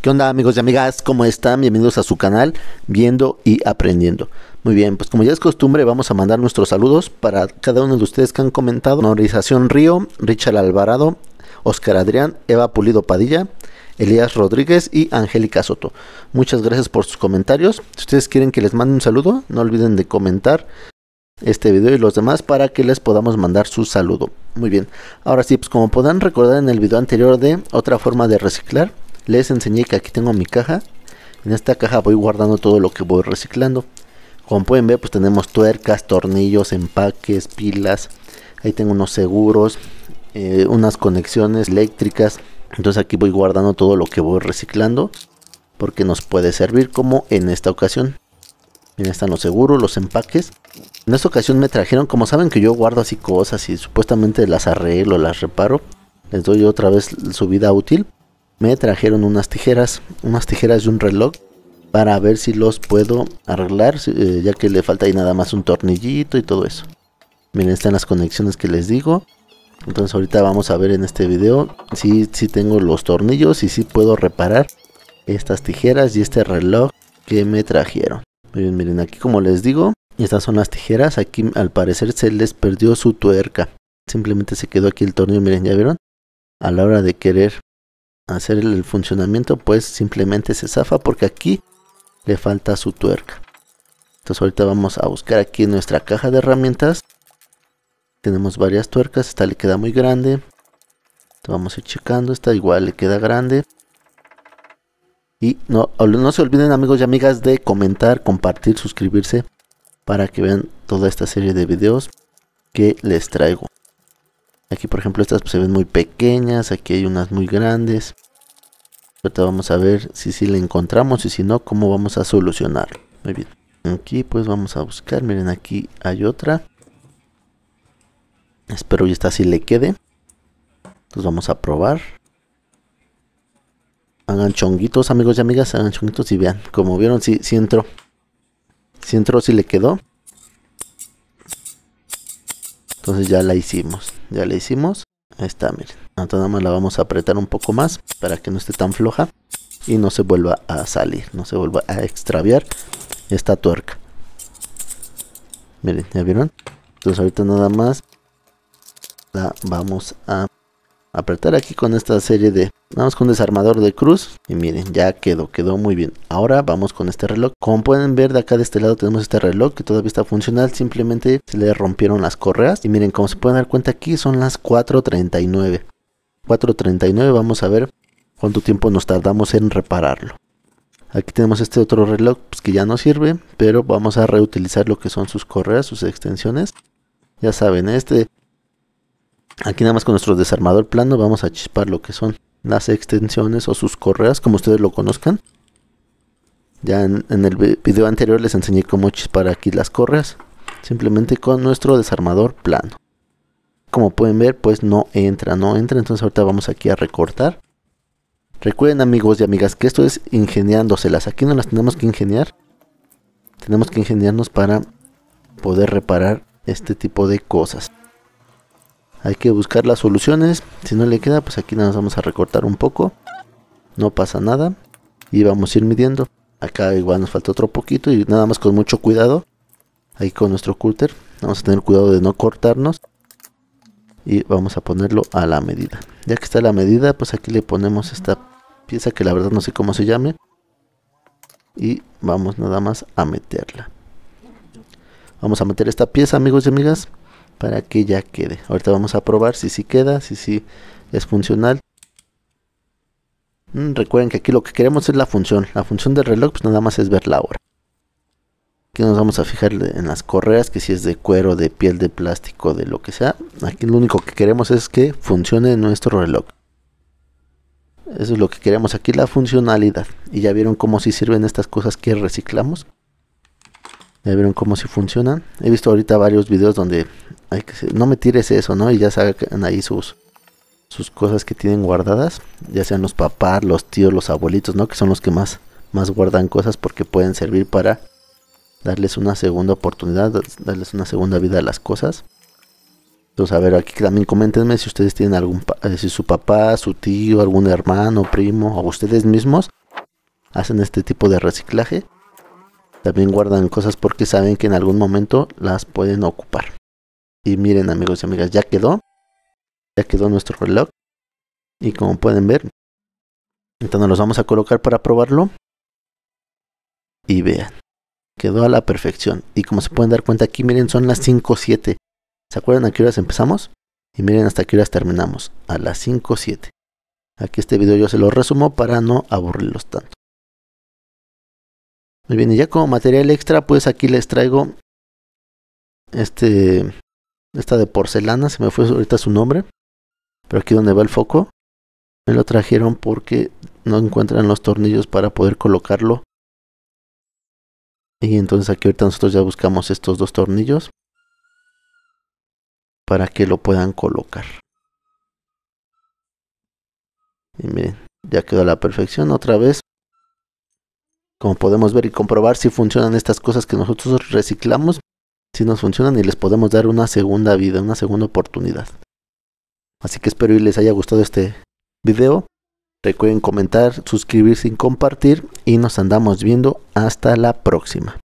¿Qué onda amigos y amigas? ¿Cómo están? Bienvenidos a su canal Viendo y Aprendiendo. Muy bien, pues como ya es costumbre vamos a mandar nuestros saludos para cada uno de ustedes que han comentado. Honorización Río, Richard Alvarado, Oscar Adrián, Eva Pulido Padilla, Elías Rodríguez y Angélica Soto. Muchas gracias por sus comentarios. Si ustedes quieren que les mande un saludo, no olviden de comentar este video y los demás para que les podamos mandar su saludo. Muy bien, ahora sí, pues como podrán recordar en el video anterior de otra forma de reciclar, les enseñé que aquí tengo mi caja. En esta caja voy guardando todo lo que voy reciclando. Como pueden ver, pues tenemos tuercas, tornillos, empaques, pilas. Ahí tengo unos seguros, eh, unas conexiones eléctricas. Entonces aquí voy guardando todo lo que voy reciclando. Porque nos puede servir como en esta ocasión. Miren, están los seguros, los empaques. En esta ocasión me trajeron, como saben que yo guardo así cosas y supuestamente las arreglo, las reparo. Les doy otra vez su vida útil me trajeron unas tijeras, unas tijeras y un reloj para ver si los puedo arreglar, eh, ya que le falta ahí nada más un tornillito y todo eso. Miren, están las conexiones que les digo. Entonces ahorita vamos a ver en este video si, si tengo los tornillos y si puedo reparar estas tijeras y este reloj que me trajeron. Miren, miren, aquí como les digo, estas son las tijeras. Aquí al parecer se les perdió su tuerca. Simplemente se quedó aquí el tornillo, miren, ya vieron. A la hora de querer hacer el funcionamiento, pues simplemente se zafa porque aquí le falta su tuerca. Entonces ahorita vamos a buscar aquí en nuestra caja de herramientas. Tenemos varias tuercas, esta le queda muy grande. vamos a ir checando, esta igual le queda grande. Y no, no se olviden amigos y amigas de comentar, compartir, suscribirse para que vean toda esta serie de videos que les traigo. Aquí por ejemplo estas pues, se ven muy pequeñas, aquí hay unas muy grandes. Ahorita vamos a ver si sí le encontramos y si no, cómo vamos a solucionarlo. Muy bien. Aquí pues vamos a buscar, miren aquí hay otra. Espero y esta sí le quede. Entonces vamos a probar. Hagan chonguitos amigos y amigas, hagan chonguitos y vean. Como vieron, si sí, sí entró. sí entró, sí le quedó. Entonces ya la hicimos, ya la hicimos. Ahí está, miren. Entonces nada más la vamos a apretar un poco más para que no esté tan floja y no se vuelva a salir, no se vuelva a extraviar esta tuerca. Miren, ¿ya vieron? Entonces ahorita nada más la vamos a apretar aquí con esta serie de vamos con desarmador de cruz y miren ya quedó quedó muy bien ahora vamos con este reloj como pueden ver de acá de este lado tenemos este reloj que todavía está funcional simplemente se le rompieron las correas y miren como se pueden dar cuenta aquí son las 4.39 4.39 vamos a ver cuánto tiempo nos tardamos en repararlo aquí tenemos este otro reloj pues, que ya no sirve pero vamos a reutilizar lo que son sus correas sus extensiones ya saben este Aquí nada más con nuestro desarmador plano vamos a chispar lo que son las extensiones o sus correas, como ustedes lo conozcan. Ya en, el video anterior les enseñé cómo chispar aquí las correas, simplemente con nuestro desarmador plano. Como pueden ver, pues no entra, no entra, entonces ahorita vamos aquí a recortar. Recuerden amigos y amigas que esto es ingeniándoselas, aquí no las tenemos que ingeniar. Tenemos que ingeniarnos para poder reparar este tipo de cosas. Hay que buscar las soluciones. Si no le queda, pues aquí nos vamos a recortar un poco. No pasa nada. Y vamos a ir midiendo. Acá igual nos falta otro poquito y nada más con mucho cuidado. Ahí con nuestro cúter. Vamos a tener cuidado de no cortarnos. Y vamos a ponerlo a la medida. Ya que está la medida, pues aquí le ponemos esta pieza que la verdad no sé cómo se llame. Y vamos nada más a meterla. Vamos a meter esta pieza amigos y amigas para que ya quede. Ahorita vamos a probar si sí queda, si sí es funcional. Mm, recuerden que aquí lo que queremos es la función. La función del reloj pues nada más es ver la hora. Aquí nos vamos a fijar en las correas, que si es de cuero, de piel, de plástico, de lo que sea. Aquí lo único que queremos es que funcione nuestro reloj. Eso es lo que queremos aquí, la funcionalidad. Y ya vieron cómo si sirven estas cosas que reciclamos. Ya vieron cómo si funcionan. He visto ahorita varios videos donde no me tires eso, ¿no? Y ya sacan ahí sus, sus cosas que tienen guardadas, ya sean los papás, los tíos, los abuelitos, ¿no? Que son los que más, más guardan cosas porque pueden servir para darles una segunda oportunidad, darles una segunda vida a las cosas. Entonces, a ver, aquí también coméntenme si ustedes tienen algún, eh, si su papá, su tío, algún hermano, primo, o ustedes mismos hacen este tipo de reciclaje. También guardan cosas porque saben que en algún momento las pueden ocupar. Y miren amigos y amigas, ya quedó. Ya quedó nuestro reloj. Y como pueden ver, entonces los vamos a colocar para probarlo. Y vean, quedó a la perfección. Y como se pueden dar cuenta aquí, miren, son las 5.7. ¿Se acuerdan a qué horas empezamos? Y miren hasta qué horas terminamos. A las 5.7. Aquí este video yo se lo resumo para no aburrirlos tanto. Muy bien, y ya como material extra, pues aquí les traigo este esta de porcelana, se me fue ahorita su nombre, pero aquí donde va el foco, me lo trajeron porque no encuentran los tornillos para poder colocarlo. Y entonces aquí ahorita nosotros ya buscamos estos dos tornillos para que lo puedan colocar. Y miren, ya quedó a la perfección otra vez. Como podemos ver y comprobar si funcionan estas cosas que nosotros reciclamos si nos funcionan y les podemos dar una segunda vida, una segunda oportunidad. Así que espero y les haya gustado este video. Recuerden comentar, suscribirse y compartir y nos andamos viendo hasta la próxima.